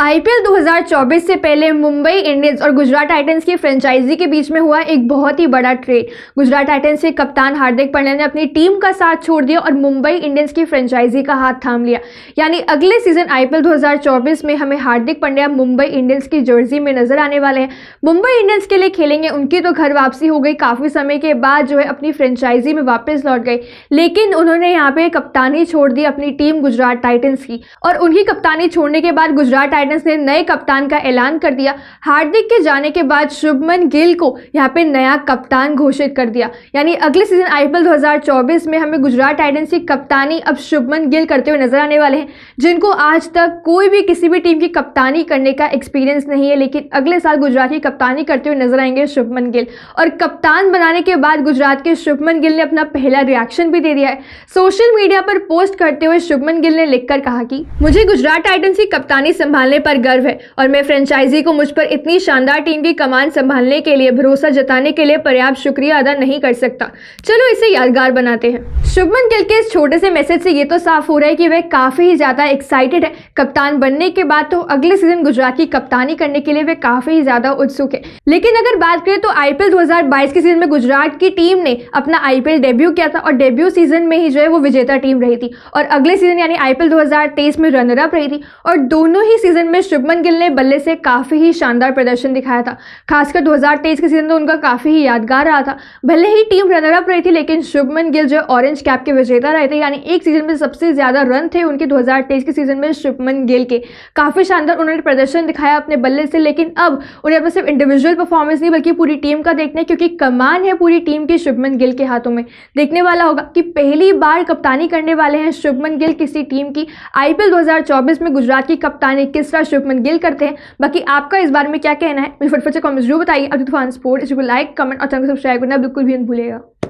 IPL 2024 से पहले Mumbai Indians और गुजरात टाइटंस की फ्रेंचाइजी के बीच में हुआ एक बहुत ही बड़ा ट्रेड गुजरात टाइटंस के कप्तान हार्दिक पांड्या ने अपनी टीम का साथ छोड़ दिया और मुंबई इंडियंस की फ्रेंचाइजी का हाथ थाम लिया यानी अगले सीजन आईपीएल 2024 में हमें हार्दिक पांड्या मुंबई इंडियंस की जर्जी में नजर आने वाले हैं मुंबई इंडियंस के लिए खेलेंगे उनकी तो घर वापसी हो गई काफ़ी समय के बाद जो है अपनी फ्रेंचाइजी में वापस लौट गई लेकिन उन्होंने यहाँ पर कप्तानी छोड़ दी अपनी टीम गुजरात टाइटन्स की और उन्हीं कप्तानी छोड़ने के बाद गुजरात राइडर्स ने नए कप्तान का ऐलान कर दिया हार्दिक के जाने के बाद शुभमन गिल को यहाँ पे नया कप्तान घोषित कर दिया यानी अगले सीजन आईपीएल 2024 में हमें गुजरात टाइटन्स की कप्तानी अब शुभमन गिल करते हुए नजर आने वाले हैं जिनको आज तक कोई भी किसी भी टीम की कप्तानी करने का एक्सपीरियंस नहीं है लेकिन अगले साल गुजरात की कप्तानी करते हुए नजर आएंगे शुभमन गिल और कप्तान बनाने के बाद गुजरात के शुभमन गिल ने अपना पहला रिएक्शन भी दे दिया है सोशल मीडिया पर पोस्ट करते हुए शुभमन गिल ने लिखकर कहा कि मुझे गुजरात टाइटन्स की कप्तानी संभालने होने पर गर्व है और मैं फ्रेंचाइजी को मुझ पर इतनी शानदार टीम की कमान संभालने के लिए भरोसा जताने के लिए पर्याप्त शुक्रिया अदा नहीं कर सकता चलो इसे यादगार बनाते हैं शुभमन गिल के इस छोटे से मैसेज से ये तो साफ हो रहा है कि वह काफ़ी ही ज़्यादा एक्साइटेड है कप्तान बनने के बाद तो अगले सीजन गुजरात की कप्तानी करने के लिए वे काफ़ी ज़्यादा उत्सुक है लेकिन अगर बात करें तो आईपीएल 2022 के सीजन में गुजरात की टीम ने अपना आईपीएल डेब्यू किया था और डेब्यू सीजन में ही जो है वो विजेता टीम रही थी और अगले सीजन यानी आईपीएल 2023 में रनर अप रही थी और दोनों ही सीजन सीजन में शुभमन गिल ने बल्ले से काफ़ी ही शानदार प्रदर्शन दिखाया था खासकर 2023 के सीजन तो उनका काफ़ी ही यादगार रहा था भले ही टीम रनर अप रही थी लेकिन शुभमन गिल जो ऑरेंज कैप के विजेता रहे थे यानी एक सीजन में सबसे ज़्यादा रन थे उनके दो के सीजन में शुभमन गिल के काफ़ी शानदार उन्होंने प्रदर्शन दिखाया अपने बल्ले से लेकिन अब उन्हें अपना सिर्फ इंडिविजुअल परफॉर्मेंस नहीं बल्कि पूरी टीम का देखना है क्योंकि कमान है पूरी टीम की शुभमन गिल के हाथों में देखने वाला होगा कि पहली बार कप्तानी करने वाले हैं शुभमन गिल किसी टीम की आईपीएल 2024 में गुजरात की कप्तानी किस दूसरा शुभमन गिल करते हैं बाकी आपका इस बारे में क्या कहना है मुझे फटफट से कॉमेंट जरूर बताइए अब तूफान स्पोर्ट इसको लाइक कमेंट और चैनल को सब्सक्राइब करना बिल्कुल भी नहीं भूलेगा